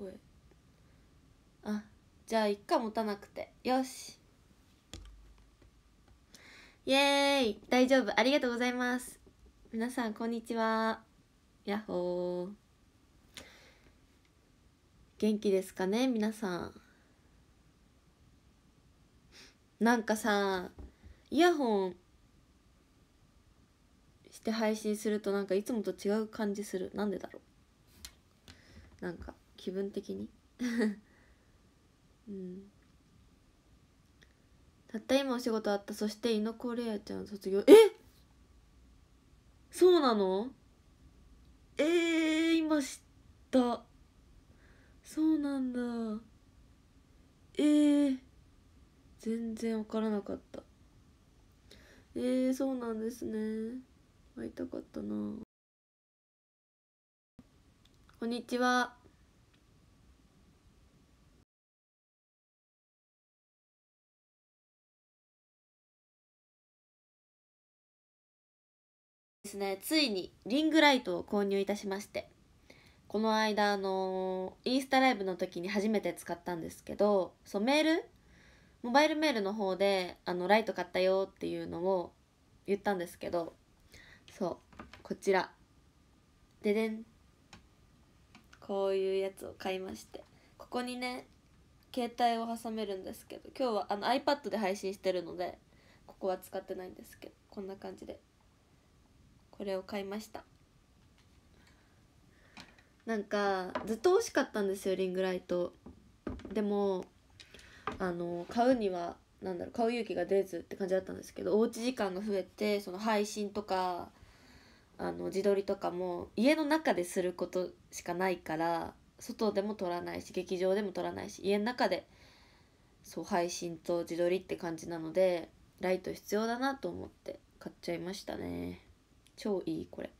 声あじゃあ一回持たなくてよしイエーイ大丈夫ありがとうございます皆さんこんにちはやっほー元気ですかね皆さんなんかさイヤホンして配信するとなんかいつもと違う感じするなんでだろうなんか気分的に うんたった今お仕事あったそして猪子玲レちゃん卒業えそうなのえー、今知ったそうなんだえー、全然分からなかったえー、そうなんですね会いたかったなこんにちはですねついにリングライトを購入いたしましてこの間あのインスタライブの時に初めて使ったんですけどそうメールモバイルメールの方であのライト買ったよっていうのを言ったんですけどそうこちらででんこういうやつを買いましてここにね携帯を挟めるんですけど今日はあの iPad で配信してるのでここは使ってないんですけどこんな感じでこれを買いましたなんかずっと欲しかったんですよリングライトでもあの買うには何だろう買う勇気が出ずって感じだったんですけどおうち時間が増えてその配信とかあの自撮りとかも家の中ですることしかないから外でも撮らないし劇場でも撮らないし家の中でそう配信と自撮りって感じなのでライト必要だなと思って買っちゃいましたね。超いいこれ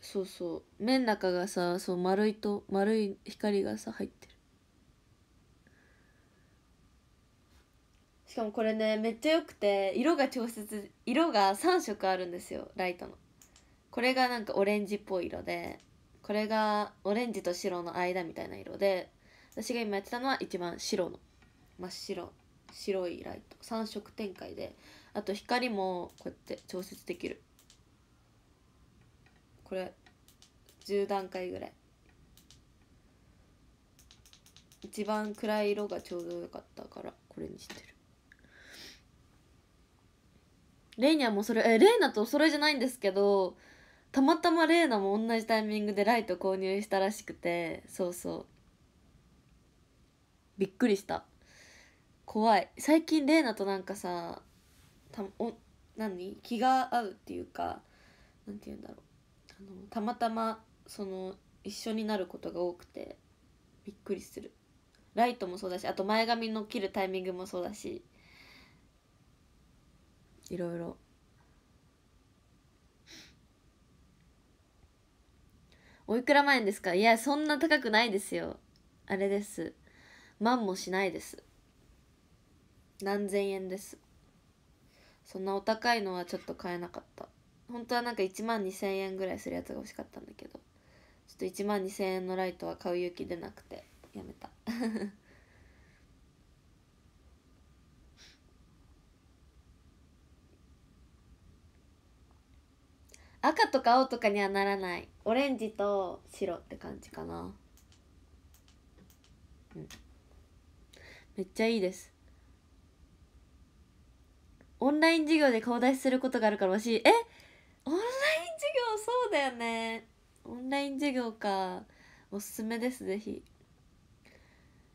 そうそう目の中がさそう丸いと丸い光がさ入ってるしかもこれねめっちゃ良くて色が調節色が3色あるんですよライトのこれがなんかオレンジっぽい色でこれがオレンジと白の間みたいな色で私が今やってたのは一番白の真っ白白いライト3色展開であと光もこうやって調節できるこれ10段階ぐらい一番暗い色がちょうどよかったからこれにしてるレイニャもそれえレイナとそれじゃないんですけどたまたまレイナも同じタイミングでライト購入したらしくてそうそうびっくりした怖い最近玲奈となんかさたお何気が合うっていうか何て言うんだろうあのたまたまその一緒になることが多くてびっくりするライトもそうだしあと前髪の切るタイミングもそうだしいろいろおいくら万円ですかいやそんな高くないですよあれです万もしないです何千円ですそんなお高いのはちょっと買えなかった本当はなんか1万2000円ぐらいするやつが欲しかったんだけどちょっと1万2000円のライトは買う勇気出なくてやめた 赤とか青とかにはならないオレンジと白って感じかなうんめっちゃいいですオンライン授業で顔出しすることがあるからしいえオンライン授業そうだよねオンライン授業かおすすめですぜひ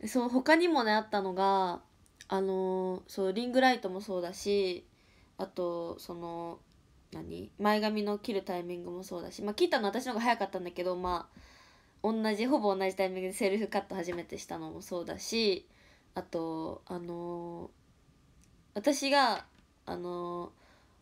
そう他にもねあったのがあのそうリングライトもそうだしあとその何前髪の切るタイミングもそうだしまあ切ったの私の方が早かったんだけどまあ同じほぼ同じタイミングでセルフカット初めてしたのもそうだしあとあのー、私があの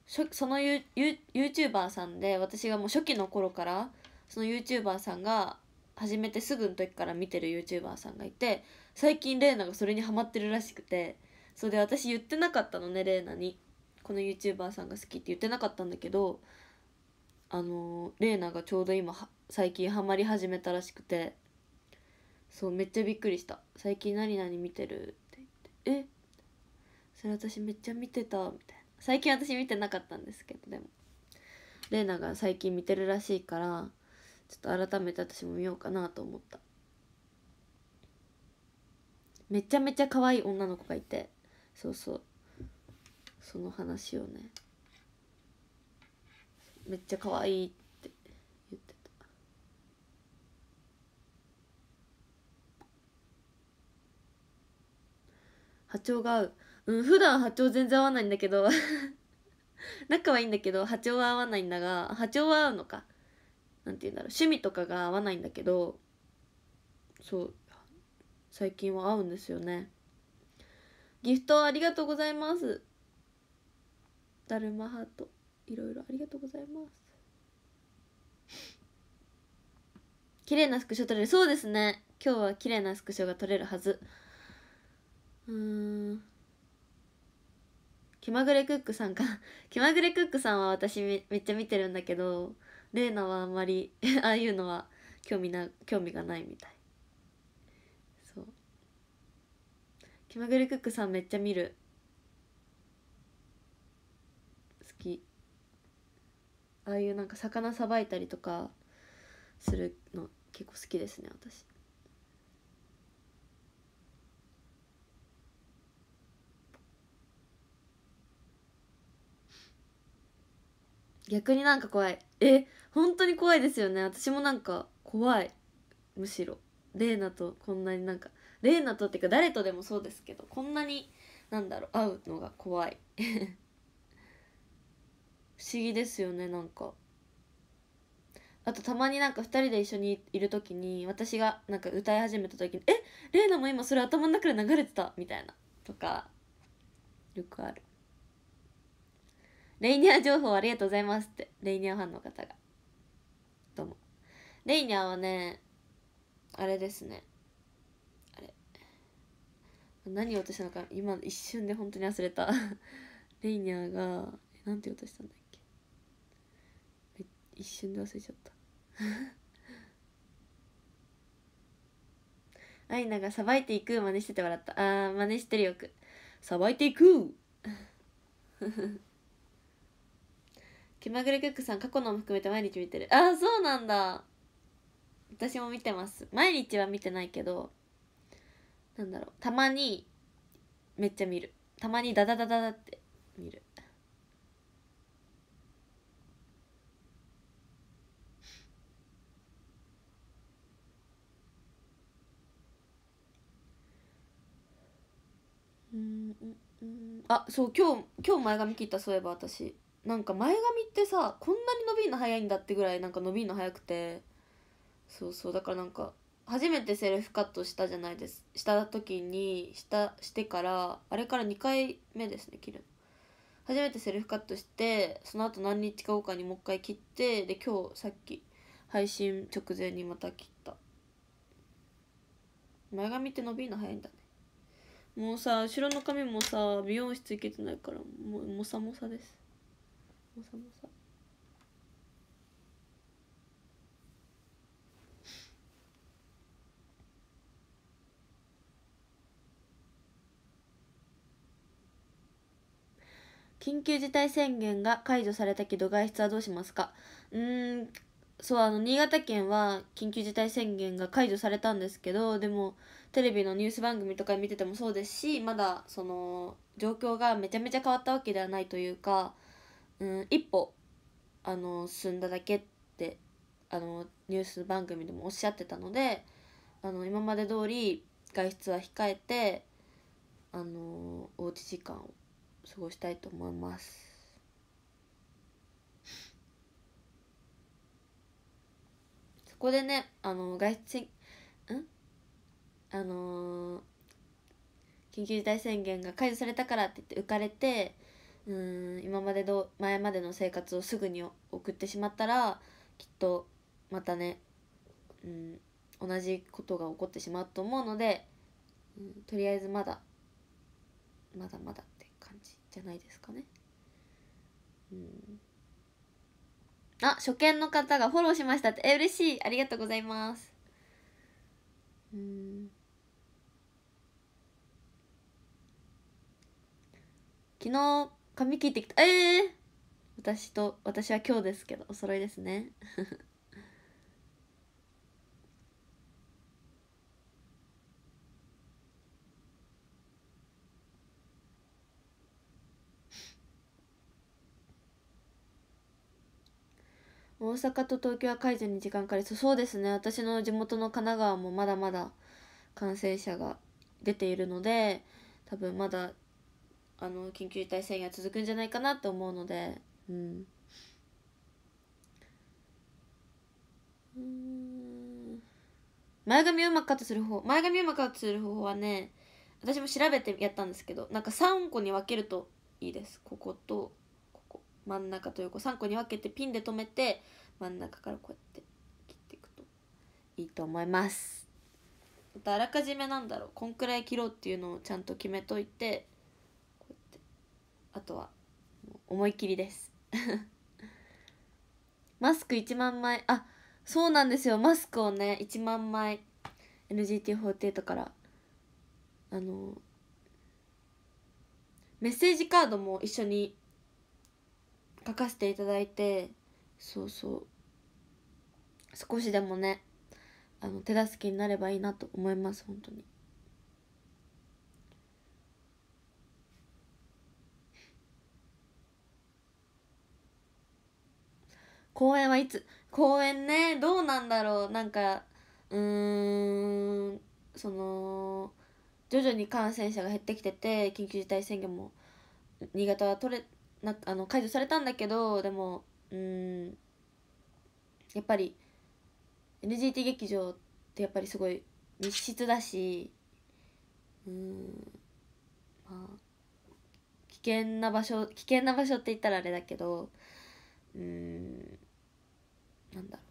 そのユユ YouTuber さんで私がもう初期の頃からその YouTuber さんが始めてすぐの時から見てる YouTuber さんがいて最近レーナがそれにハマってるらしくてそれで私言ってなかったのねレーナにこの YouTuber さんが好きって言ってなかったんだけどあのレーナがちょうど今最近ハマり始めたらしくてそうめっちゃびっくりした「最近何々見てる」って言って「えそれ私めっちゃ見てたみたいな最近私見てなかったんですけどでも玲ナが最近見てるらしいからちょっと改めて私も見ようかなと思っためちゃめちゃ可愛い女の子がいてそうそうその話をねめっちゃ可愛いって言ってた波長が合ううん、普段波長全然合わないんだけど 仲はいいんだけど波長は合わないんだが波長は合うのか何て言うんだろう趣味とかが合わないんだけどそう最近は合うんですよねギフトありがとうございますだるまハートいろいろありがとうございます綺麗なスクショ撮れるそうですね今日は綺麗なスクショが撮れるはずうん気まぐれクックさんか 気まぐれクックさんは私めめっちゃ見てるんだけどレーナはあんまり ああいうのは興味な興味がないみたいそう気まぐれクックさんめっちゃ見る好きああいうなんか魚さばいたりとかするの結構好きですね私逆になんか怖いえ本当に怖いですよね私もなんか怖いむしろ玲奈とこんなになんか玲奈とっていうか誰とでもそうですけどこんなになんだろう会うのが怖い 不思議ですよねなんかあとたまになんか2人で一緒にいる時に私がなんか歌い始めた時に「えレイナも今それ頭の中で流れてた」みたいなとかよくある。レイニャー情報ありがとうございますって、レイニャーファンの方が。どうも。レイニャーはね、あれですね。あれ。何を落としたのか、今一瞬で本当に忘れた。レイニャーが、なんて言おうとしたんだっけ。一瞬で忘れちゃった。アイナがさばいていく真似してて笑った。ああ真似してるよく。さばいていく気まぐれクックさん過去のも含めて毎日見てるああそうなんだ私も見てます毎日は見てないけどなんだろうたまにめっちゃ見るたまにダダダダダって見るうんうんあそう今日今日前髪切ったそういえば私なんか前髪ってさこんなに伸びるの早いんだってぐらいなんか伸びるの早くてそうそうだからなんか初めてセルフカットしたじゃないですした時にしたしてからあれから2回目ですね切るの初めてセルフカットしてその後何日か後かにもう一回切ってで今日さっき配信直前にまた切った前髪って伸びるの早いんだねもうさ後ろの髪もさ美容室行けてないからもうもさもさですもさもさ緊急事態宣言が解除されたけど外出はどうしますかうんそうあの新潟県は緊急事態宣言が解除されたんですけどでもテレビのニュース番組とか見ててもそうですしまだその状況がめちゃめちゃ変わったわけではないというかうん、一歩あの進んだだけってあのニュース番組でもおっしゃってたのであの今まで通り外出は控えてあのおうち時間を過ごしたいと思います。そこでねあの外出んあの緊急事態宣言が解除されたからって言って浮かれてうん今までど前までの生活をすぐに送ってしまったらきっとまたね、うん、同じことが起こってしまうと思うので、うん、とりあえずまだまだまだって感じじゃないですかね。うんあ、初見の方がフォローしましたって。え、嬉しい。ありがとうございます。うん。昨日、髪切ってきたええー、私と私は今日ですけどお揃いですね大阪と東京は解除に時間かかりそうそうですね私の地元の神奈川もまだまだ感染者が出ているので多分まだあの緊急事態宣言が続くんじゃないかなって思うのでうん前髪をうまくカットする方前髪をうまくカットする方法はね私も調べてやったんですけどなんか3個に分けるといいですこことここ真ん中と横3個に分けてピンで留めて真ん中からこうやって切っていくといいと思いますあらかじめなんだろうこんくらい切ろうっていうのをちゃんと決めといてあとは思いっきりです マスク1万枚あそうなんですよマスクをね1万枚 NGT48 からあのメッセージカードも一緒に書かせていただいてそうそう少しでもねあの手助けになればいいなと思います本当に公演はいつ公演ねどうなんだろうなんかうーんその徐々に感染者が減ってきてて緊急事態宣言も新潟は取れなあの解除されたんだけどでもうんやっぱり NGT 劇場ってやっぱりすごい密室だしうんまあ危険な場所危険な場所って言ったらあれだけどうんなんだろ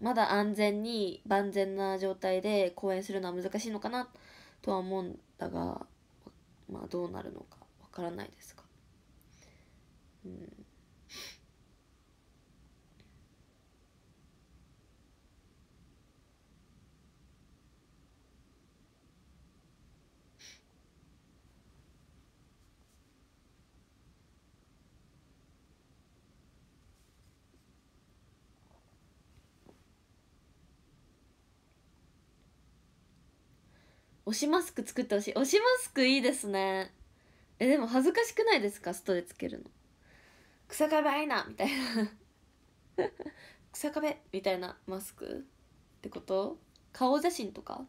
うなまだ安全に万全な状態で公演するのは難しいのかなとは思うんだがまあどうなるのかわからないですがうん推しマスク作ってほしい推しマスクいいですねえでも恥ずかしくないですかストでつけるの草壁あいなみたいな 草壁みたいなマスクってこと顔写真とか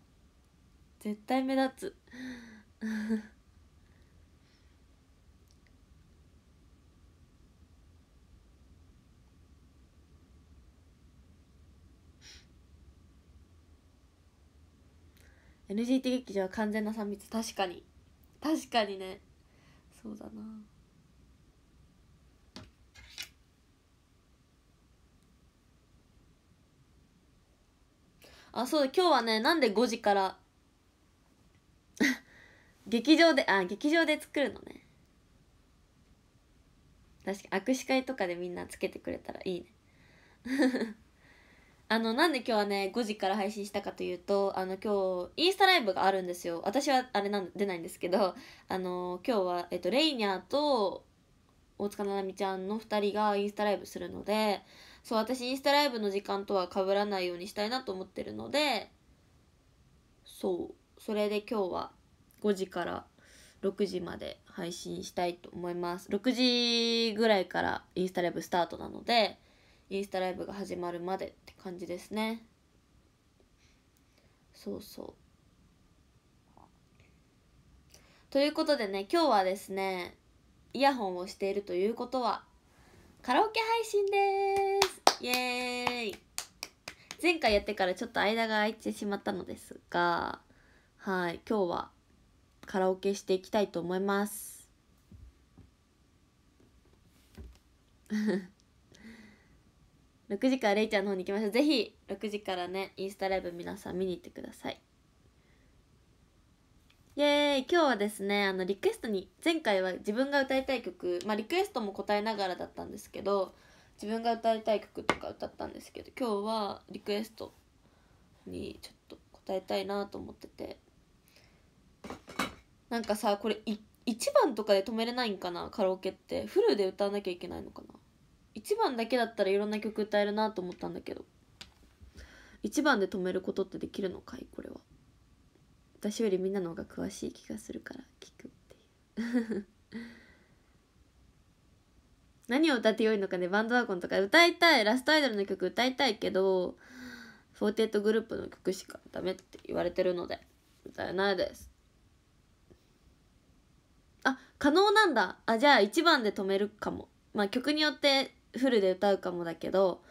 絶対目立つ NGT 劇場は完全な3密確かに確かにねそうだなあそうだ今日はねなんで5時から 劇場であ劇場で作るのね確かに握手会とかでみんなつけてくれたらいいねあの、なんで今日はね、5時から配信したかというと、あの、今日、インスタライブがあるんですよ。私は、あれなん、出ないんですけど、あの、今日は、えっと、レイニャーと、大塚な々みちゃんの2人がインスタライブするので、そう、私、インスタライブの時間とは被らないようにしたいなと思ってるので、そう、それで今日は、5時から6時まで配信したいと思います。6時ぐらいからインスタライブスタートなので、インスタライブが始まるまでって感じですねそうそうということでね今日はですねイヤホンをしているということはカラオケ配信ですイエーイ前回やってからちょっと間が空いてしまったのですがはい今日はカラオケしていきたいと思います6時からレイちゃんの方に行きましょうぜひ6時からねインスタライブ皆さん見に行ってくださいイエーイ今日はですねあのリクエストに前回は自分が歌いたい曲まあリクエストも答えながらだったんですけど自分が歌いたい曲とか歌ったんですけど今日はリクエストにちょっと答えたいなと思っててなんかさこれ1番とかで止めれないんかなカラオケってフルで歌わなきゃいけないのかな1番だけだったらいろんな曲歌えるなと思ったんだけど1番で止めることってできるのかいこれは私よりみんなの方が詳しい気がするから聞くっていう 何を歌ってよいのかねバンドワゴンとか歌いたいラストアイドルの曲歌いたいけど48グループの曲しかダメって言われてるので歌えないですあ可能なんだあじゃあ1番で止めるかもまあ曲によってフルで歌うかもだけど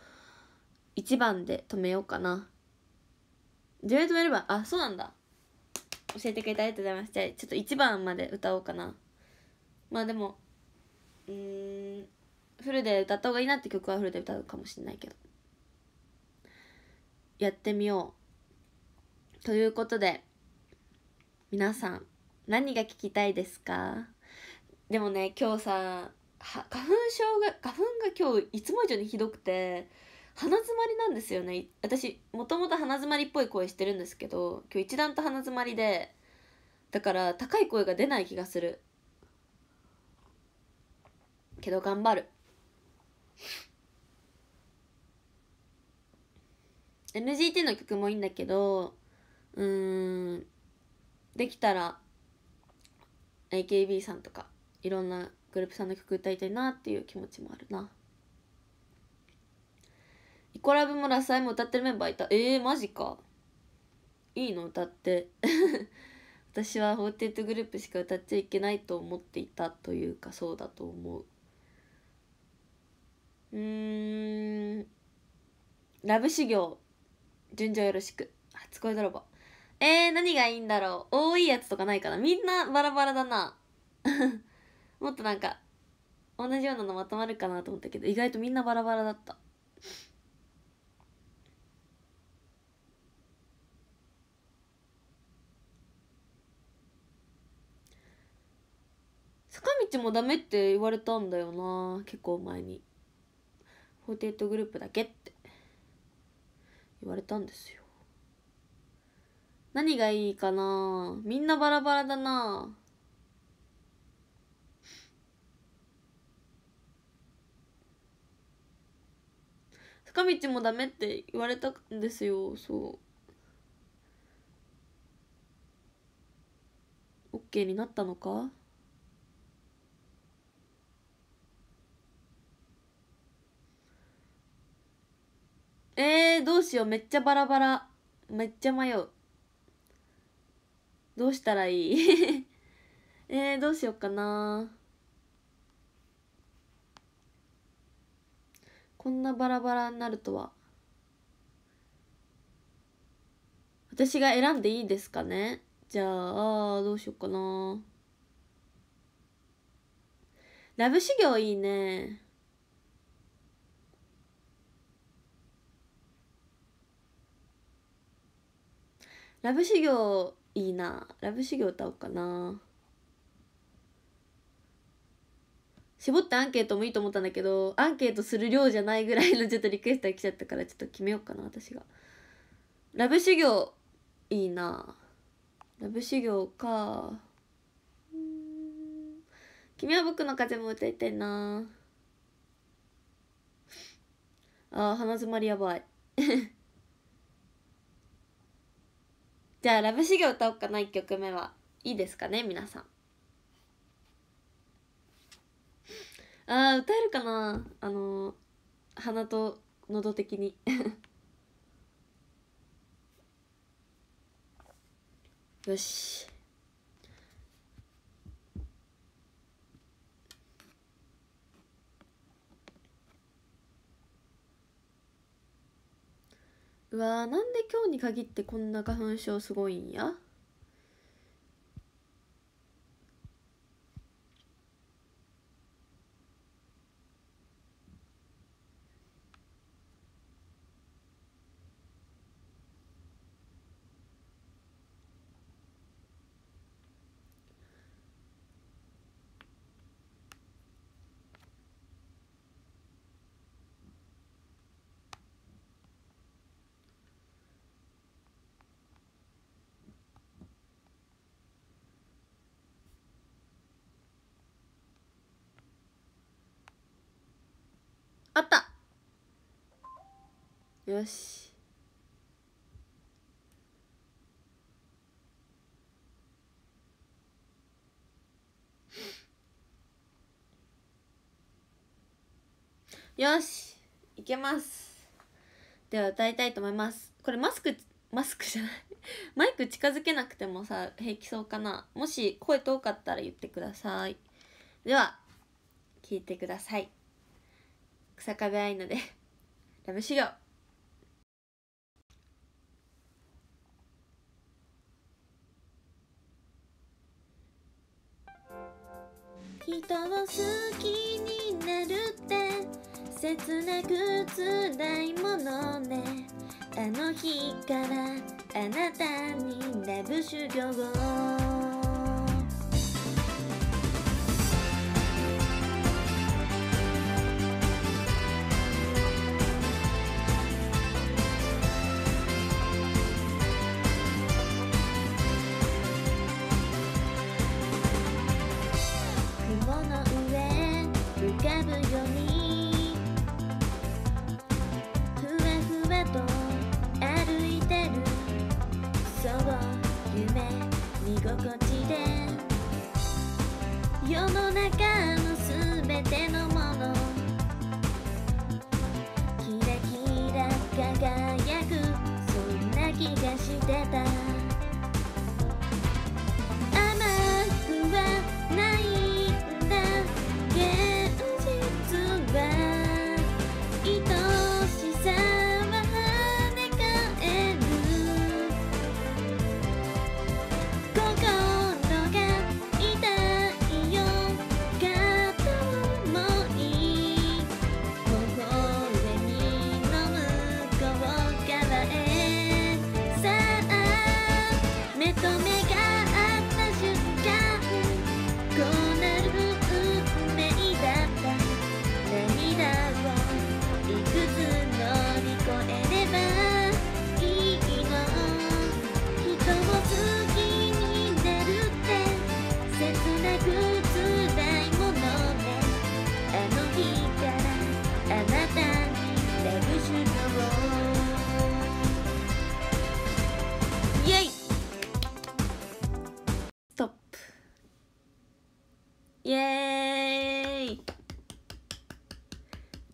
1番で止めようかな10で止めればあそうなんだ教えてくれてありがとうございますじゃあちょっと1番まで歌おうかなまあでもうんフルで歌った方がいいなって曲はフルで歌うかもしんないけどやってみようということで皆さん何が聞きたいですかでもね今日さ花粉症が花粉が今日いつも以上にひどくて鼻づまりなんですよね私もともと鼻づまりっぽい声してるんですけど今日一段と鼻づまりでだから高い声が出ない気がするけど頑張る NGT の曲もいいんだけどうーんできたら AKB さんとかいろんなグループさんの曲歌いたいなっていう気持ちもあるなイコラブもラサイも歌ってるメンバーいたえー、マジかいいの歌って 私は48グループしか歌っちゃいけないと思っていたというかそうだと思ううんラブ修行順序よろしく初恋泥棒えー、何がいいんだろう多いやつとかないかなみんなバラバラだな もっとなんか同じようなのまとまるかなと思ったけど意外とみんなバラバラだった坂道もダメって言われたんだよな結構前に48グループだけって言われたんですよ何がいいかなみんなバラバラだな近道もダメって言われたんですよそう OK になったのかえー、どうしようめっちゃバラバラめっちゃ迷うどうしたらいい えー、どうしようかなこんなバラバラになるとは私が選んでいいですかねじゃあどうしようかなラブ修行いいねラブ修行いいなラブ修行歌おうかな絞ってアンケートもいいと思ったんだけどアンケートする量じゃないぐらいのちょっとリクエストが来ちゃったからちょっと決めようかな私がラブ修行いいなラブ修行か君は僕の風も歌いたいなあー鼻詰まりやばい じゃあラブ修行歌おうかな1曲目はいいですかね皆さんあー歌えるかなあのー、鼻と喉的に よしうわーなんで今日に限ってこんな花粉症すごいんやよしよしいけますでは歌いたいと思いますこれマスクマスクじゃない マイク近づけなくてもさ平気そうかなもし声遠かったら言ってくださいでは聞いてください草壁イヌで ラブ修行人を好きになるって切なく辛いものねあの日からあなたにラブ修行を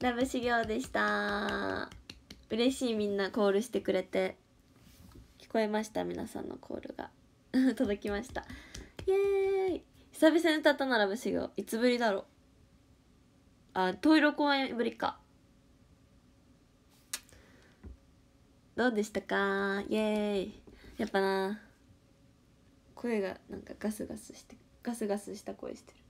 ラブ修行でした嬉しいみんなコールしてくれて聞こえました皆さんのコールが 届きましたイエーイ久々に歌ったなラブ修行いつぶりだろうあトイロ公演ぶりかどうでしたかイエーイやっぱな声がなんかガスガスしてガスガスした声してる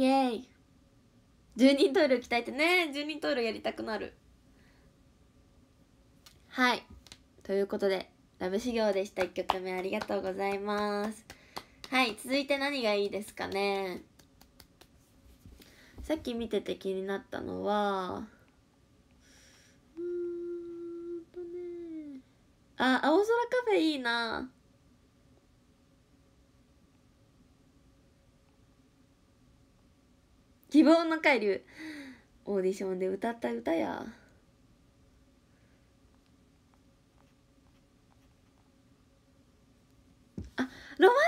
イエーイ十人トイレえてね十人トイレやりたくなるはいということでラブ修行でした1曲目ありがとうございますはい続いて何がいいですかねさっき見てて気になったのはうんとねあ青空カフェいいな希望の海流オーディションで歌った歌やあロマンティック病めっ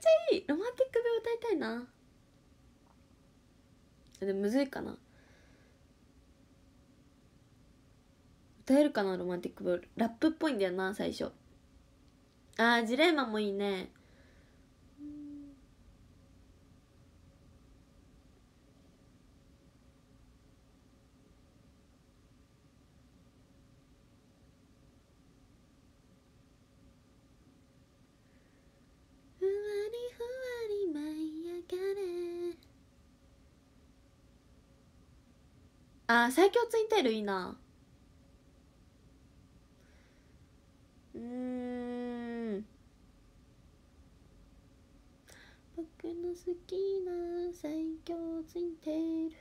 ちゃいいロマンティック病歌いたいなでむずいかな歌えるかなロマンティック病ラップっぽいんだよな最初あージレンマもいいねあ最強ツインテールいいなうん僕の好きな最強ツインテール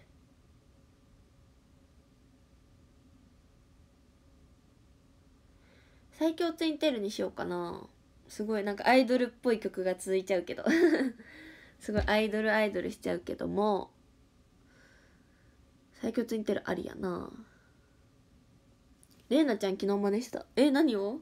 最強ツインテールにしようかなすごいなんかアイドルっぽい曲が続いちゃうけど すごいアイドルアイドルしちゃうけども最強ツインテールありやなれいなちゃん昨日真似したえ何を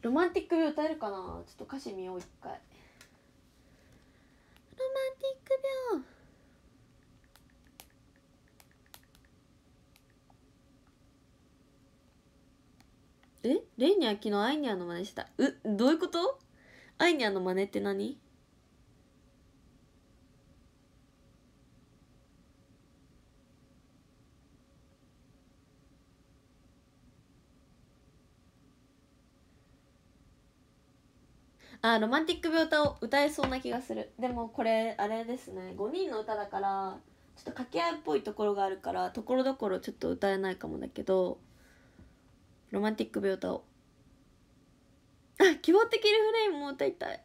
ロマンティックビュー歌えるかなちょっと歌詞見よう一回ロマンティックビューえレイニャ昨日アイニャの真似したうどういうことアイニャの真似って何あロマンティック病歌を歌えそうな気がするでもこれあれですね5人の歌だからちょっと掛け合いっぽいところがあるからところどころちょっと歌えないかもだけどロマンティック病歌をあ希望的リフレインも歌いたい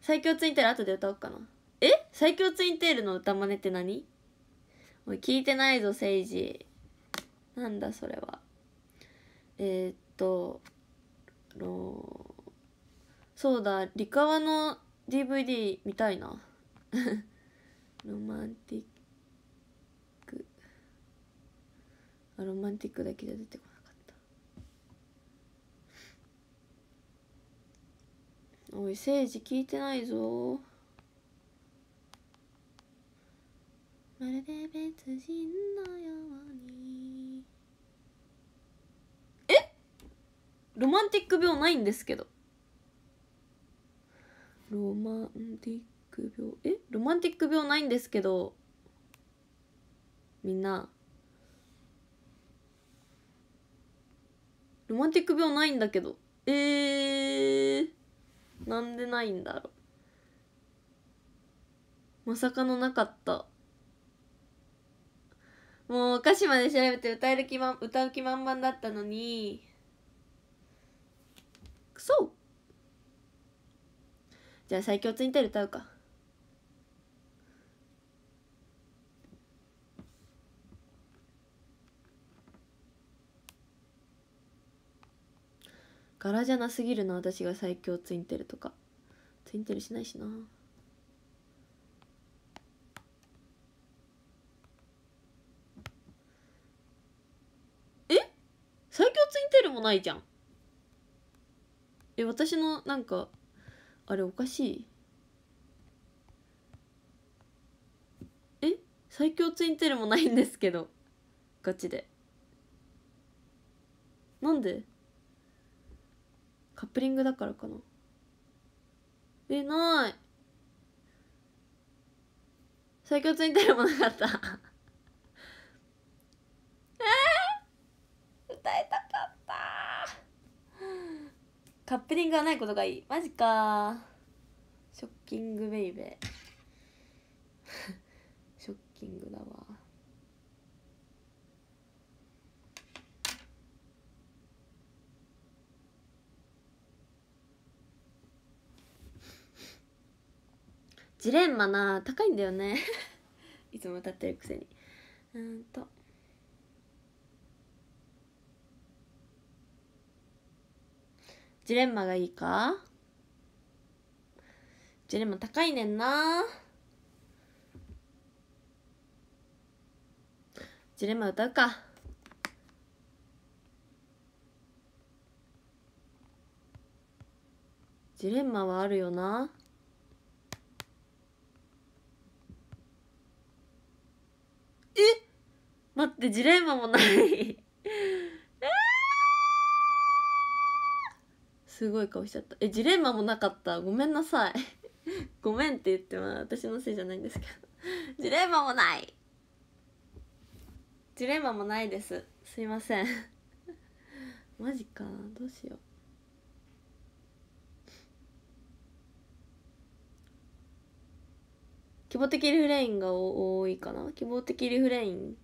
最強ツインテール後で歌おうかなえ最強ツインテールの歌真似って何おい聞いてないぞセイジなんだそれはえー、っとろそうだリカワの DVD 見たいな ロマンティックあロマンティックだけじゃ出てこないおい政治聞いてないぞまるで別人のようにえロマンティック病ないんですけどロマンティック病えロマンティック病ないんですけどみんなロマンティック病ないんだけどえーなんでないんだろうまさかのなかったもう歌詞まで調べて歌える気、満歌う気満々だったのにそうじゃあ最強ツインテール歌うか柄じゃなすぎるな私が最強ツインテールとかツインテールしないしなえ最強ツインテールもないじゃんえ私のなんかあれおかしいえ最強ツインテールもないんですけどガチでなんでカップリングだからかなえない最強ついてるもなかった えー、歌いたかったカップリングがないことがいいマジかショッキングベイベー ショッキングだわジレンマな高いんだよね いつも歌ってるくせにうんとジレンマがいいかジレンマ高いねんなジレンマ歌うかジレンマはあるよなえ待ってジレンマもない すごい顔しちゃったえジレンマもなかったごめんなさい ごめんって言っても私のせいじゃないんですけどジレンマもないジレンマもないですすいませんマジかどうしよう希望的リフレインが多いかな希望的リフレイン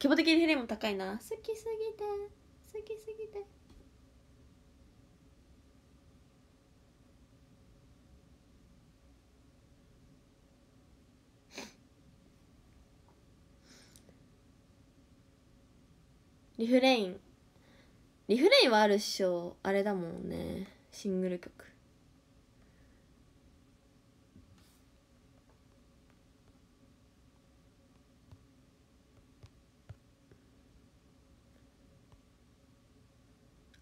希望的リフレインも高いな好きすぎて好きすぎてリフレインリフレインはあるっしょあれだもんねシングル曲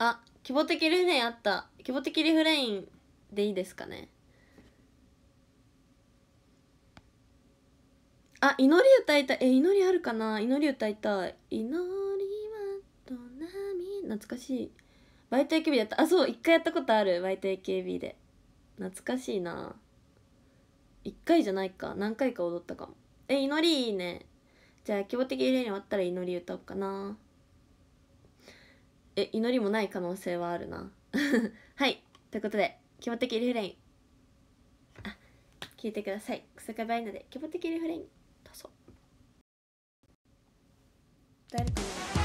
あ希望的リフレインあった希望的リフレインでいいですかねあ祈り歌いたいえ祈りあるかな祈り歌いたい祈りはと波懐かしいバイト AKB でやったあそう一回やったことあるバイト AKB で懐かしいな一回じゃないか何回か踊ったかもえ祈りいいねじゃあ希望的リフレイン終わったら祈り歌おうかなえ祈りもない可能性はあるな はいということで持ち的リフレインあ聞いてください草壁バイナで希望的リフレインどうぞ誰と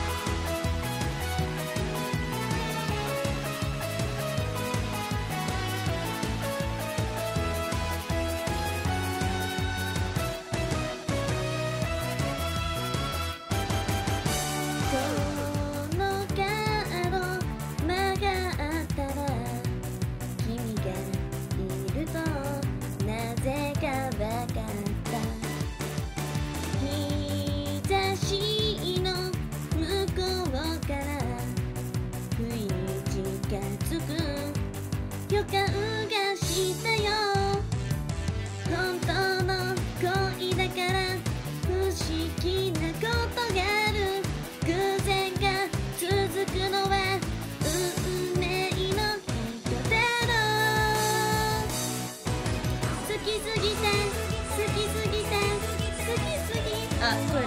顔がしたよ本当の恋だから不思議なことがある偶然が続くのは運命の人だろう好きすぎて好きすぎて好きすぎあこれ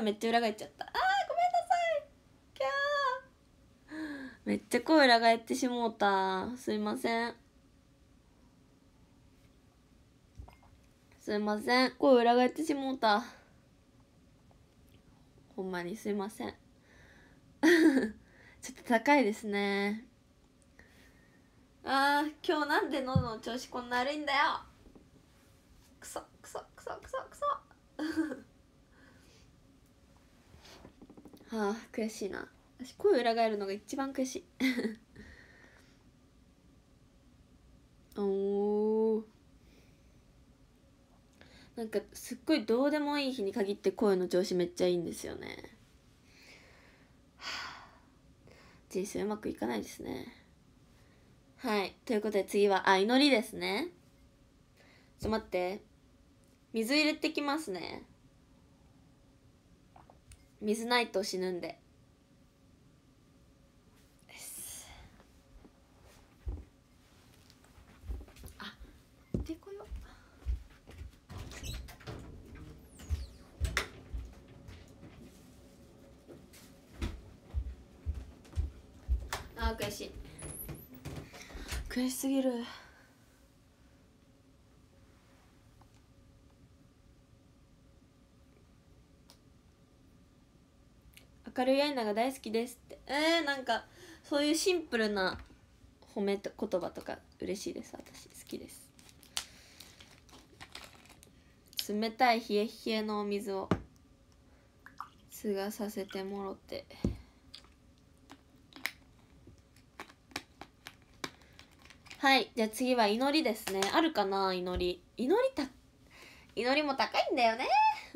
声めっちゃ裏返っちゃったあーごめんなさいキャーめっちゃ声裏返ってしもうたすいませんすいません声裏返ってしもうたほんまにすいません ちょっと高いですねあー今日なんで喉の調子こんな悪いんだよくそくそくそくそくそはあ悔しいな私声裏返るのが一番悔しい おなんかすっごいどうでもいい日に限って声の調子めっちゃいいんですよね、はあ、人生うまくいかないですねはいということで次はあ祈りですねちょっと待って水入れてきますね水ないと死ぬんであでこよあ悔しい悔しすぎる。明るいアイナが大好きですってえー、なんかそういうシンプルな褒めと言葉とか嬉しいです私好きです冷たい冷え冷えのお水を継がさせてもろてはいじゃあ次は祈りですねあるかな祈り祈りた祈りも高いんだよね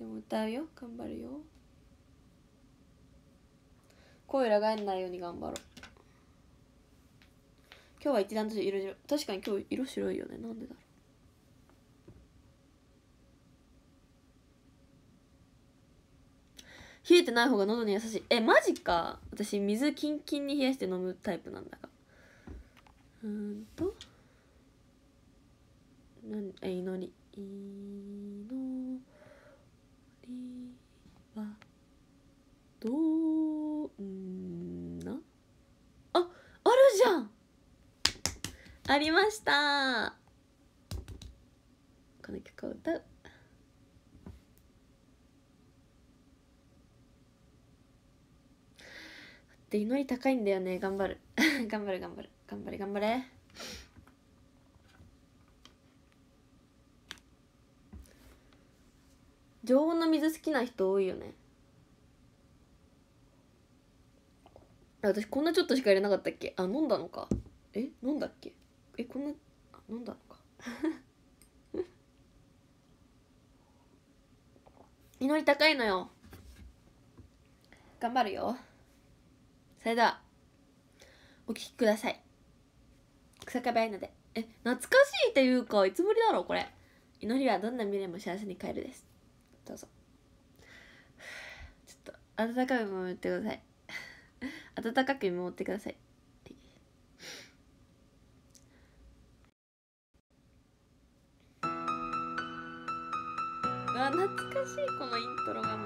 でも歌うよ頑張るよ声裏返んないように頑張ろう今日は一段と色白確かに今日色白いよねなんでだろう冷えてない方が喉に優しいえマジか私水キンキンに冷やして飲むタイプなんだがうんとなんえ祈り祈りはどううんああるじゃんありましたこの曲を歌うで祈り高いんだよね頑張る 頑張る頑張る頑張れ頑張れ常温の水好きな人多いよね私こんなちょっとしか入れなかったっけあ飲んだのかえ飲んだっけえこんな飲んだのか 祈り高いのよ頑張るよそれではお聴きください草壁アイでえ懐かしいっていうかいつぶりだろうこれ祈りはどんな未練も幸せに変えるですどうぞ ちょっと温かいもの言ってください温かく見守ってくださいわ懐かしいこのイントロが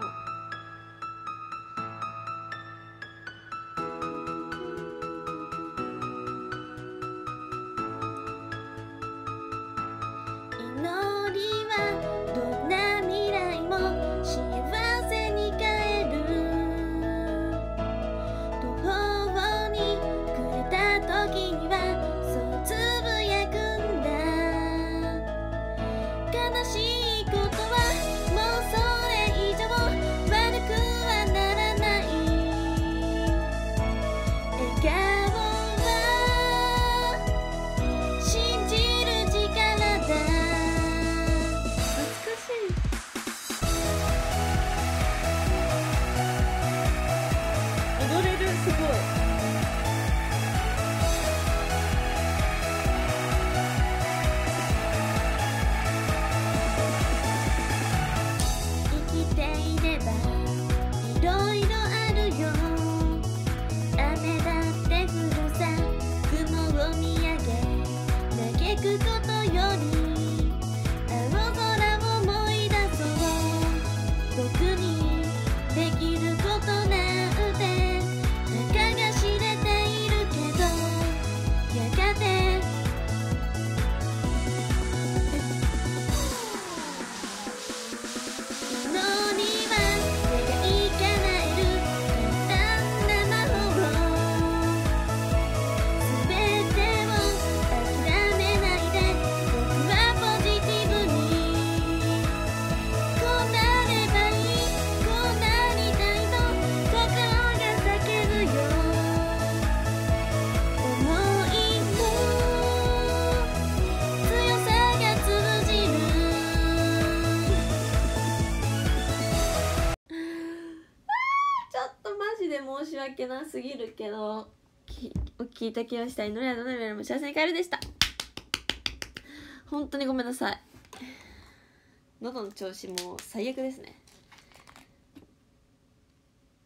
けどお聞いたきがしたのりはどのよりも幸せに帰るでした本当にごめんなさい喉の調子も最悪ですね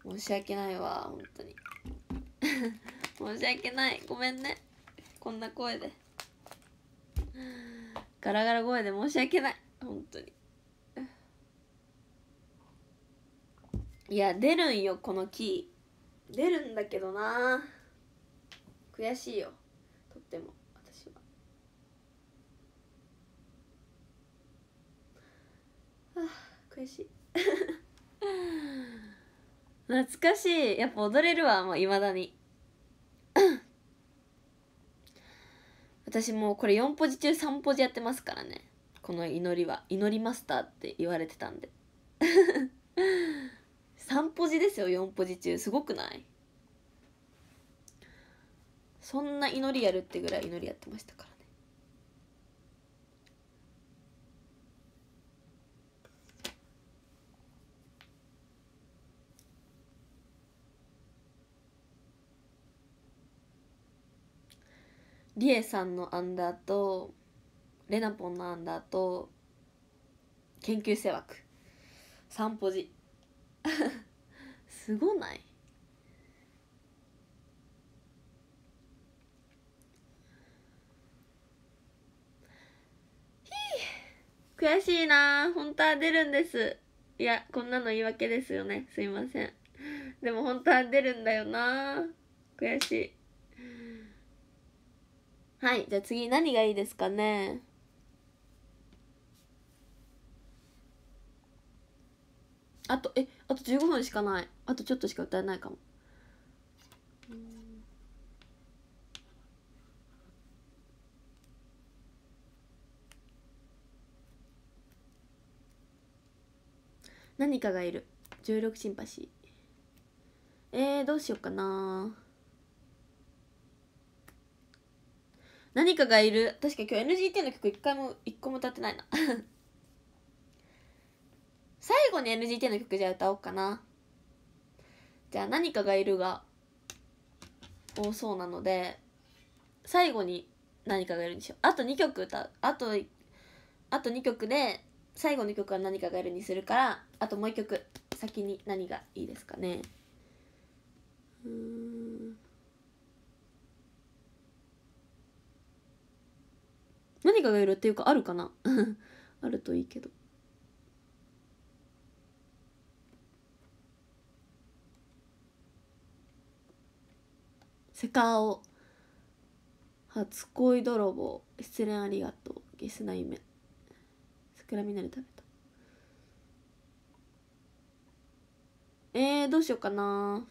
申し訳ないわ本当に 申し訳ないごめんねこんな声でガラガラ声で申し訳ない本当にいや出るんよこのキー出るんだけどな悔しいよとっても私はあ悔しい懐かしいやっぱ踊れるわもういまだに私もうこれ4ポジ中3ポジやってますからねこの祈りは祈りマスターって言われてたんで3ポジですよ4ポジ中すごくないそんな祈りやるってぐらい祈りやってましたからねリエさんのアンダーとレナポンのアンダーと研究生枠3ポジすごない悔しいな本当は出るんですいやこんなの言い訳ですよねすいませんでも本当は出るんだよな悔しいはいじゃあ次何がいいですかねあとえあと15分しかないあとちょっとしか歌えないかも。何かがいる重力シンパシーえー、どうしようかな何かがいる確か今日 NGT の曲一回も一個も歌ってないな 最後に NGT の曲じゃあ歌おうかなじゃあ何かがいるが多そうなので最後に何かがいるんでしょあと2曲歌うあとあと2曲で最後の曲は何かがいるにするからあともう1曲先に何がいいですかねうん何かがいるっていうかあるかな あるといいけどセカオ初恋泥棒失恋ありがとうゲスな夢桜みなり食べたえー、どうしようかな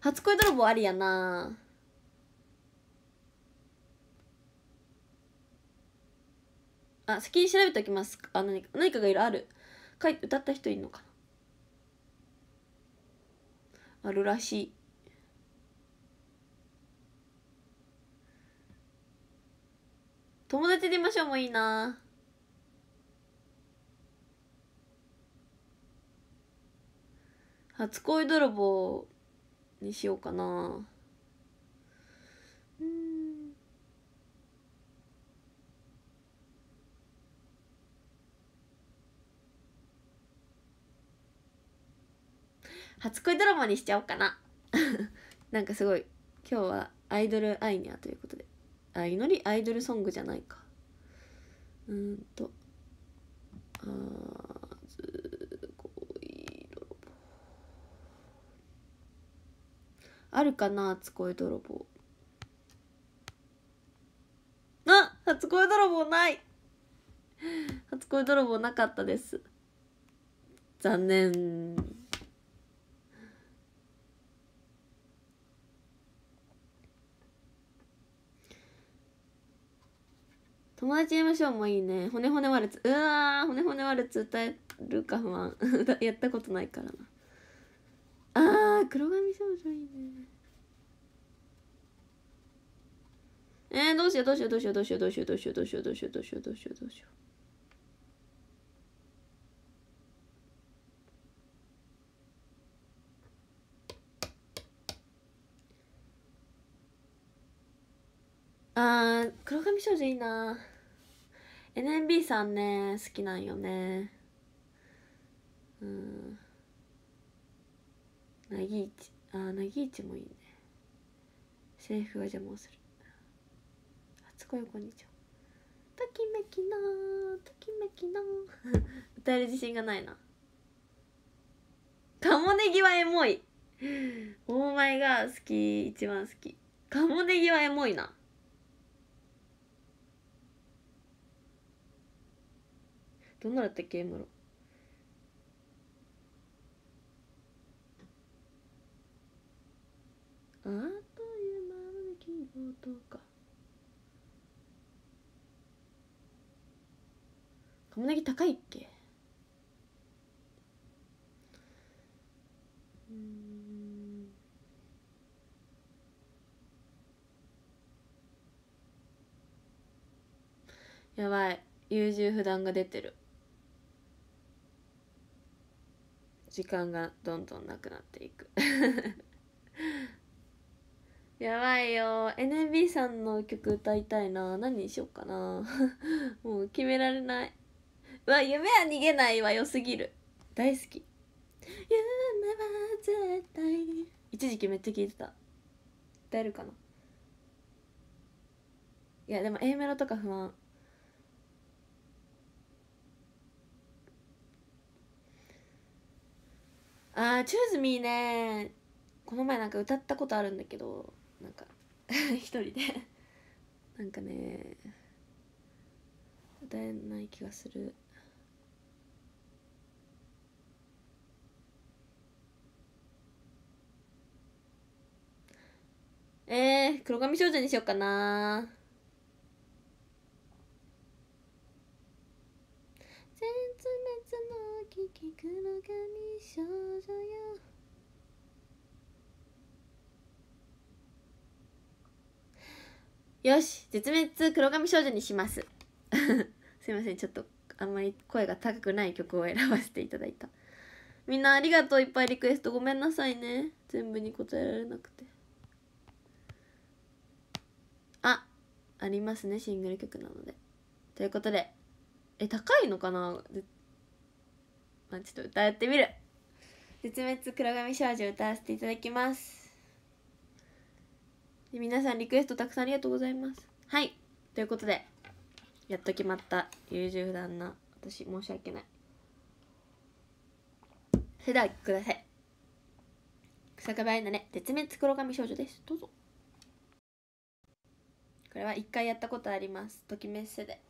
初恋泥棒ありやなあ先に調べておきますあ何か何かがいるあるい歌った人いるのかなあるらしい。友達でいましょうもいいな初恋泥棒にしようかな初恋ドラマにしちゃおうかな なんかすごい今日はアイドルアイニャということであ祈りアイドルソングじゃないかうんとあず恋泥棒あるかな初恋泥棒あ初恋泥棒ない初恋泥棒なかったです残念友達やましょうもいいね骨骨ワルツうわ骨骨ワルツ歌えるか不安 やったことないからなあー黒髪少女いいねえー、どうしようどうしようどうしようどうしようどうしようどうしようどうしようどうしようどうしようどうしようあー黒髪少女いいな NMB さんね好きなんよねうんなぎいちあなぎいちもいいね制服は邪魔をするあつこよこにちはときめきなときめきな 歌える自信がないなカモネギはエモいオーマイが好き一番好きカモネギはエモいなどんなだったっけムロあっという間の出来事かカモネギ高いっけうんやばい優柔不断が出てる時間がどんどんなくなっていく やばいよ NMB さんの曲歌いたいな何にしようかな もう決められないうわ夢は逃げないは良すぎる大好き夢は絶対に一時期めっちゃ聴いてた歌えるかないやでも A メロとか不安ああチューズミーねこの前なんか歌ったことあるんだけどなんか 一人でなんかね歌えない気がするえー、黒髪少女にしようかな滅の危機黒髪少女よよし絶滅黒髪少女にします すいませんちょっとあんまり声が高くない曲を選ばせていただいたみんなありがとういっぱいリクエストごめんなさいね全部に答えられなくてあありますねシングル曲なのでということでえ高いのかなまあ、ちょっと歌ってみる絶滅黒髪少女歌わせていただきますで皆さんリクエストたくさんありがとうございますはいということでやっと決まった優柔不断な私申し訳ないそれではください草壁愛のね絶滅黒髪少女ですどうぞこれは一回やったことありますときめっせで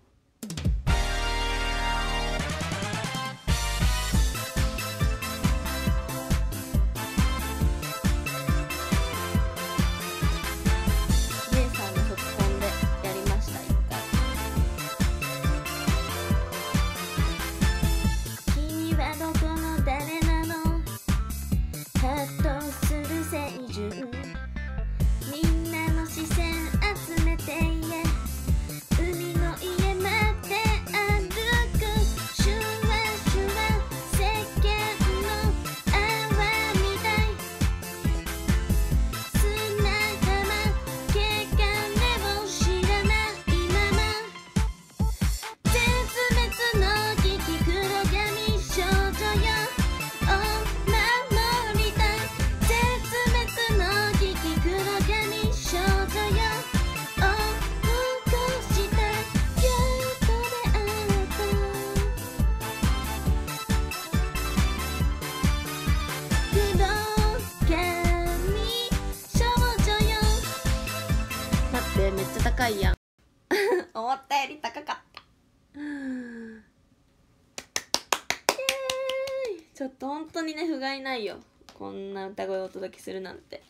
ちょっと本当にね不甲斐ないよこんな歌声をお届けするなんて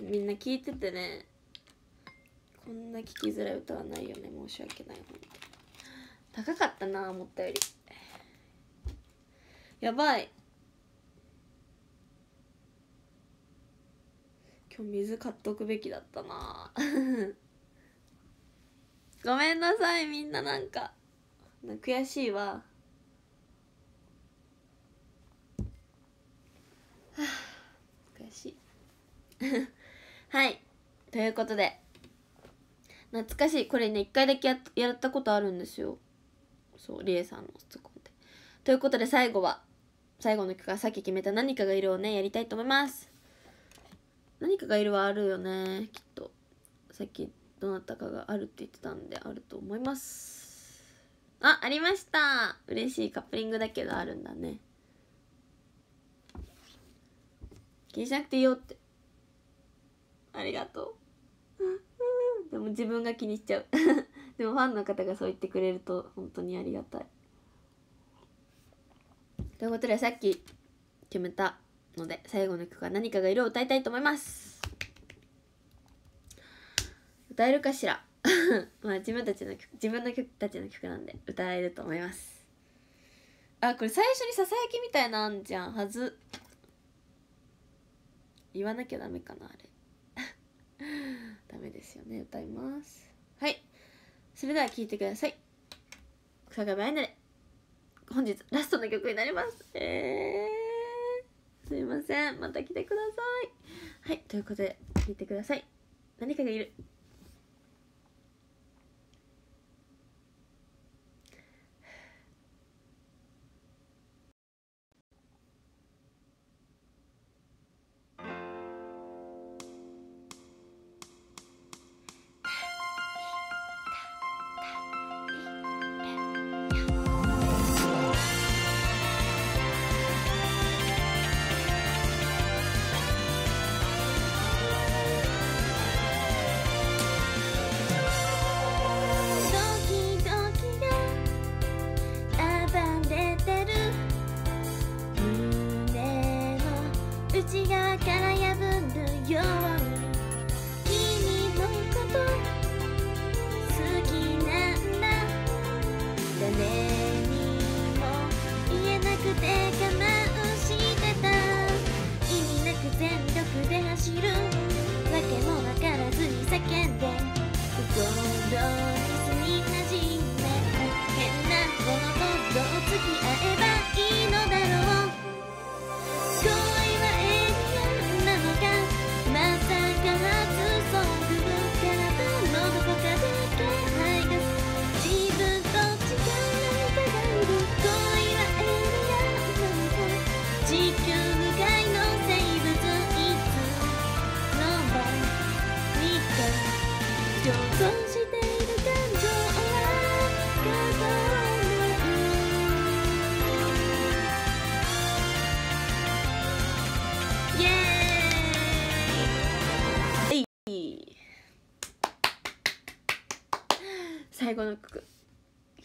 みんな聞いててねこんな聞きづらい歌はないよね申し訳ない本当高かったな思ったよりやばい今日水買っとくべきだったなごめんなさいみんななんか悔しいわはいということで懐かしいこれね一回だけややったことあるんですよそう理恵さんのツッコんでということで最後は最後の曲はさっき決めた何かがいるをねやりたいと思います何かがいるはあるよねきっとさっきどなたかがあるって言ってたんであると思いますあありました嬉しいカップリングだけどあるんだね気にしなくていいよってありがとう でも自分が気にしちゃう でもファンの方がそう言ってくれると本当にありがたいということでさっき決めたので最後の曲は何かが色を歌いたいと思います歌えるかしら まあ自分たちの曲自分の曲たちの曲なんで歌えると思いますあこれ最初にささやきみたいなんじゃんはず言わなきゃダメかなあれ ダメですよね歌いますはいそれでは聴いてください草壁愛なれ本日ラストの曲になりますえー、すいませんまた来てくださいはいということで聴いてください何かがいる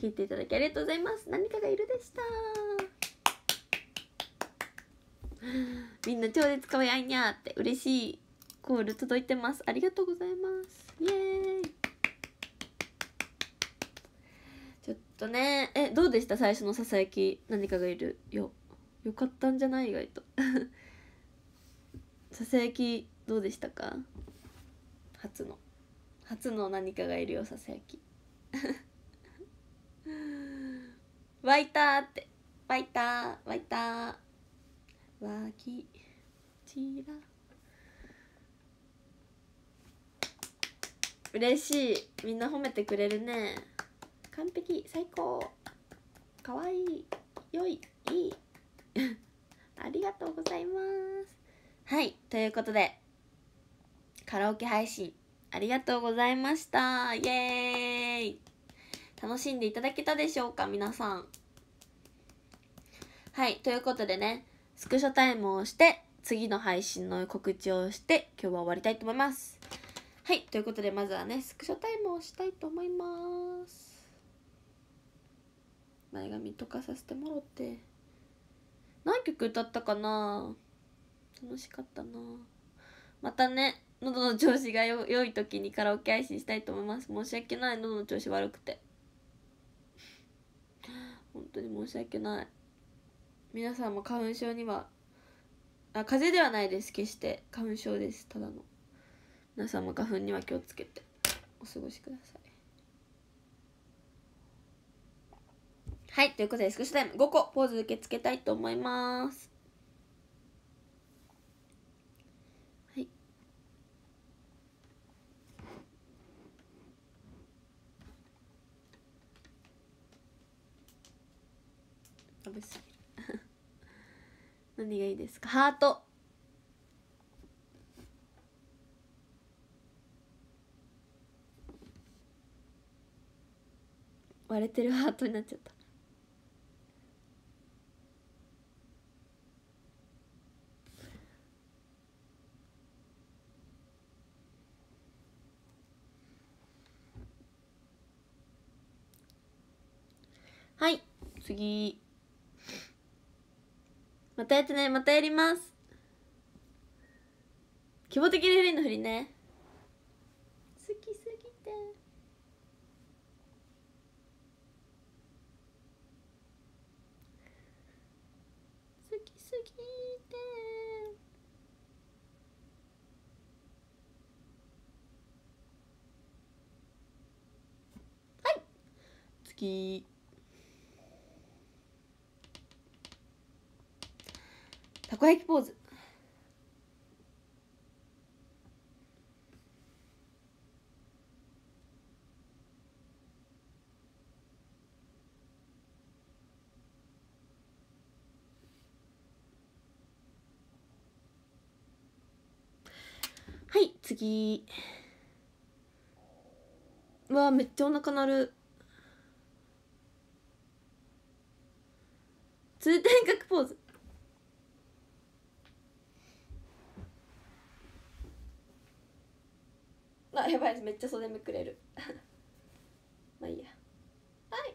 聞いていただきありがとうございます何かがいるでしたみんな超絶かわいいにゃーって嬉しいコール届いてますありがとうございますイエーイちょっとねえどうでした最初のささやき何かがいるよよかったんじゃない意外と ささやきどうでしたか初の初の何かがいるよささやき湧いたって湧いた湧いた湧きちら嬉しいみんな褒めてくれるね完璧最高かわいい良いいいありがとうございますはいということでカラオケ配信ありがとうございましたイエーイ楽しんでいただけたでしょうか皆さんはいということでねスクショタイムをして次の配信の告知をして今日は終わりたいと思いますはいということでまずはねスクショタイムをしたいと思います前髪とかさせてもろって何曲歌ったかな楽しかったなまたね喉の調子が良い時にカラオケ配信したいと思います申し訳ない喉の調子悪くて本当に申し訳ない皆さんも花粉症にはあ風邪ではないです決して花粉症ですただの皆さんも花粉には気をつけてお過ごしくださいはいということで少しタイム5個ポーズ受け付けたいと思いますぎる 何がいいですかハート割れてるハートになっちゃったはい次またやってねまたやります希望的レフリーの振りね好きすぎて好きすぎてはい月こ焼きポーズはい次わめっちゃお腹鳴る通天閣ポーズだやばいですめっちゃ袖めくれる まあいいやはい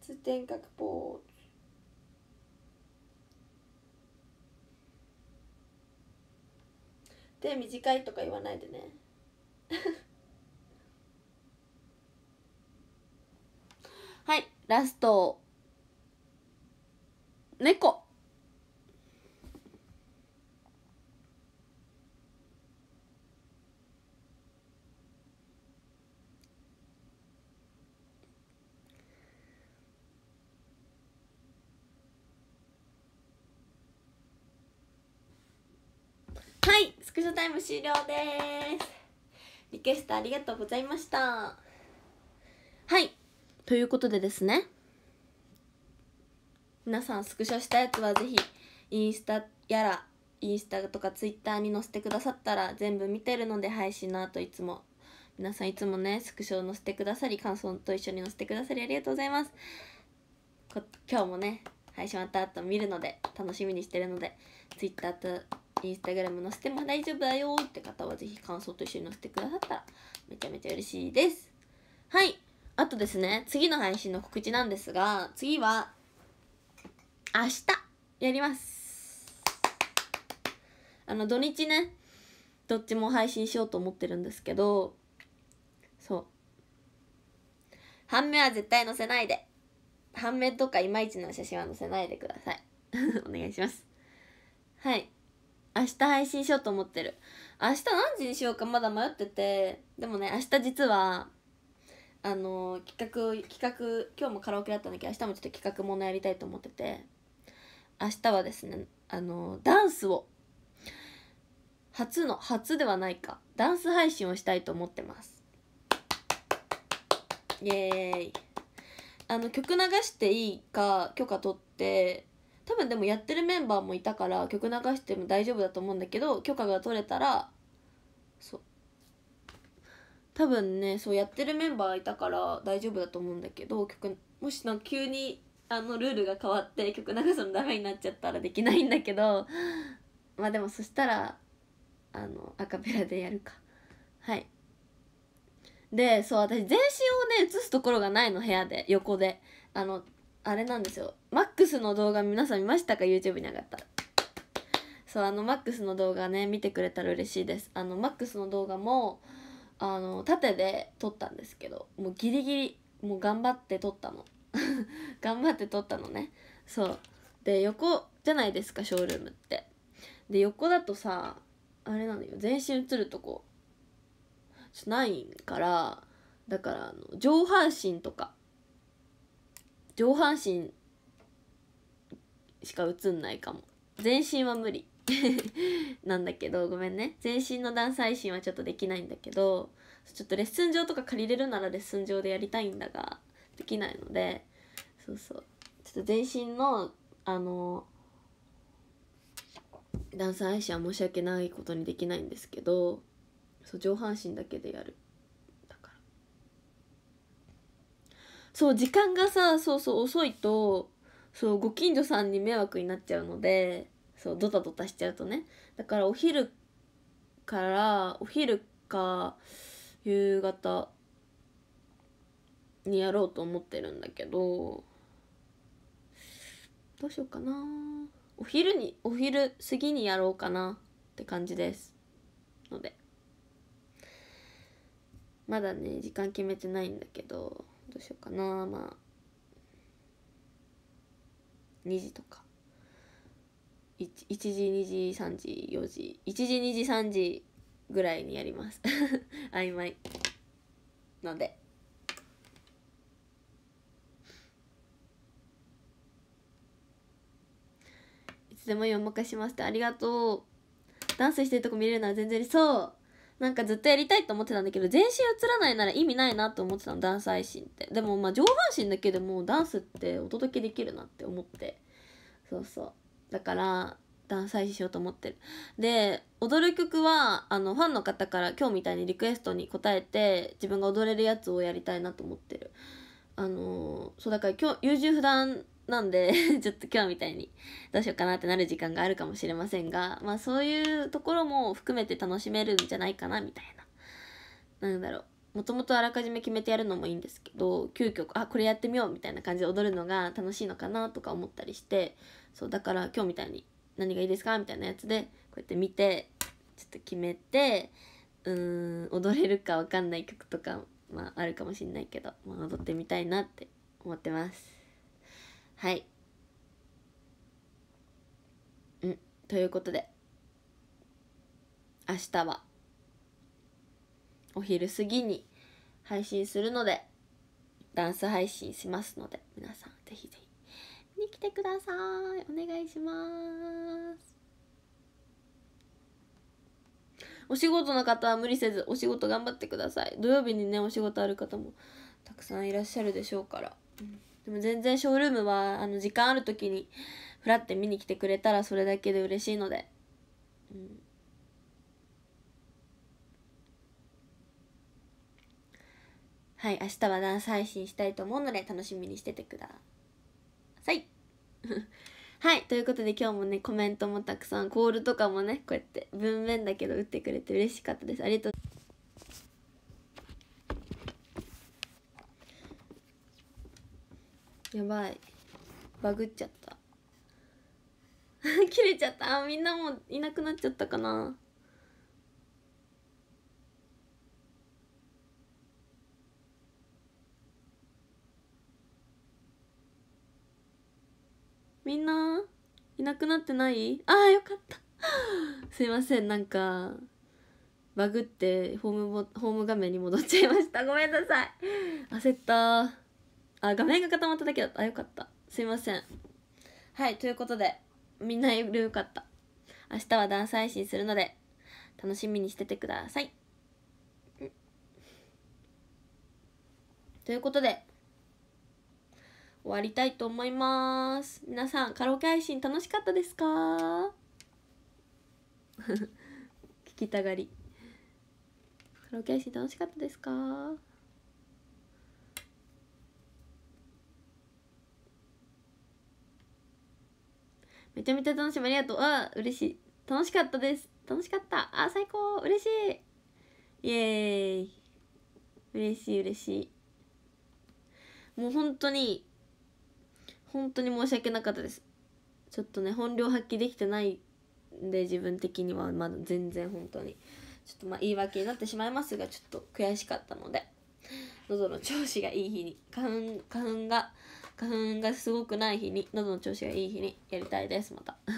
通天閣ポーズ手短いとか言わないでね はいラスト猫はいスクショタイム終了ですリクエストありがとうございましたはいということでですね皆さんスクショしたやつはぜひインスタやらインスタとかツイッターに載せてくださったら全部見てるので配信の後いつも皆さんいつもねスクショを載せてくださり感想と一緒に載せてくださりありがとうございます今日もね配信終わった後見るので楽しみにしてるのでツイッターとインスタグラム載せても大丈夫だよって方はぜひ感想と一緒に載せてくださったらめちゃめちゃ嬉しいですはいあとですね次の配信の告知なんですが次は明日やりますあの土日ねどっちも配信しようと思ってるんですけどそう半目は絶対載せないで半目とかいまいちの写真は載せないでください お願いしますはい明日配信しようと思ってる明日何時にしようかまだ迷っててでもね明日実はあの企画企画今日もカラオケだったんだけど明日もちょっと企画ものやりたいと思ってて明日はですねあのダンスを初の初ではないかダンス配信をしたいと思ってますイエーイあの曲流していいか許可取って多分でもやってるメンバーもいたから曲流しても大丈夫だと思うんだけど許可が取れたらそう多分ねそうやってるメンバーいたから大丈夫だと思うんだけど曲もしの急にあのルールが変わって曲流すのダメになっちゃったらできないんだけどまあでもそしたらあのアカペラでやるかはいでそう私全身をね映すところがないの部屋で横であのあれなんですよマックスの動画皆さん見ましたか YouTube に上がったそうあのマックスの動画ね見てくれたら嬉しいですあのマックスの動画もあの縦で撮ったんですけどもうギリギリもう頑張って撮ったの 頑張って撮ったのねそうで横じゃないですかショールームってで横だとさあれなのよ全身映るとこないからだからあの上半身とか上半身しか映んないかも全身は無理 なんだけどごめんね全身のダンス配信はちょっとできないんだけどちょっとレッスン場とか借りれるならレッスン場でやりたいんだができないのでそうそうちょっと全身のあのダンス配信は申し訳ないことにできないんですけどそう上半身だけでやるそう時間がさそうそう遅いとそうご近所さんに迷惑になっちゃうのでそうドタドタしちゃうとねだからお昼からお昼か夕方にやろうと思ってるんだけどどうしようかなお昼にお昼過ぎにやろうかなって感じですのでまだね時間決めてないんだけどどうしようかなまあ2時とか 1, 1時2時3時4時1時2時3時ぐらいにやります 曖昧ので。いつでもいいお任せしますってありがとうダンスしてるとこ見れるのは全然理想なんかずっとやりたいと思ってたんだけど全身映らないなら意味ないなと思ってたのダンス配信ってでもまあ上半身だけでもダンスってお届けできるなって思ってそうそうだからダンス配信しようと思ってるで踊る曲はあのファンの方から今日みたいにリクエストに応えて自分が踊れるやつをやりたいなと思ってるあのー、そうだから今日優柔不断なんで ちょっと今日みたいにどうしようかなってなる時間があるかもしれませんが、まあそういうところも含めて楽しめるんじゃないかな、みたいな。何だろう。もともとあらかじめ決めてやるのもいいんですけど、急遽、あ、これやってみようみたいな感じで踊るのが楽しいのかなとか思ったりして、そう、だから今日みたいに何がいいですかみたいなやつで、こうやって見て、ちょっと決めて、うーん、踊れるかわかんない曲とか、まああるかもしんないけど、まあ踊ってみたいなって思ってます。はい。うん、ということで、明日は、お昼過ぎに配信するので、ダンス配信しますので、皆さんぜひぜひ、に来てください。お願いします。お仕事の方は無理せずお仕事頑張ってください土曜日にねお仕事ある方もたくさんいらっしゃるでしょうから、うんでも全然ショールームはあの時間ある時にふらって見に来てくれたらそれだけで嬉しいので。うんはい、明日はダンス配信したいと思うので楽しみにしててください。はい、ということで今日もね、コメントもたくさん、コールとかもね、こうやって文面だけど打ってくれて嬉しかったです。ありがとう。やばいバグっちゃった 切れちゃったみんなもいなくなっちゃったかなみんないなくなってないああよかった すいませんなんかバグってホームボホーム画面に戻っちゃいましたごめんなさい焦ったあ、画面が固まっただけだった。あ、よかった。すいません。はい、ということで、みんなよかった。明日はダンス配信するので、楽しみにしててください。ということで、終わりたいと思います。皆さん、カラオケ配信楽しかったですか 聞きたがり。カラオケ配信楽しかったですかめちゃめちゃ楽しみありがとうあ嬉しい楽しかったです楽しかったあ最高嬉しいイエーイ嬉しい嬉しいもう本当に本当に申し訳なかったですちょっとね本領発揮できてないんで自分的にはまだ全然本当にちょっとまあ言い訳になってしまいますがちょっと悔しかったので喉の調子がいい日に花粉花粉が花粉がすごくない日に喉の調子がいい日にやりたいですまた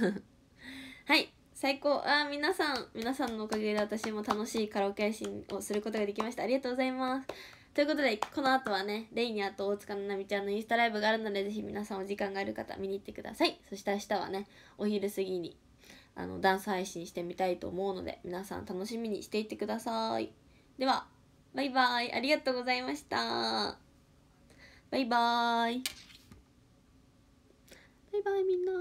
はい最高あ皆さん皆さんのおかげで私も楽しいカラオケ配信をすることができましたありがとうございますということでこの後はねレイニアと大塚ななみちゃんのインスタライブがあるのでぜひ皆さんお時間がある方見に行ってくださいそして明日はねお昼過ぎにあのダンス配信してみたいと思うので皆さん楽しみにしていってくださいではバイバイありがとうございましたバイバーイバイバイみんな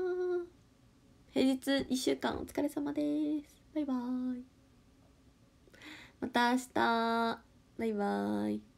平日1週間お疲れ様ですバイバイまた明日バイバイ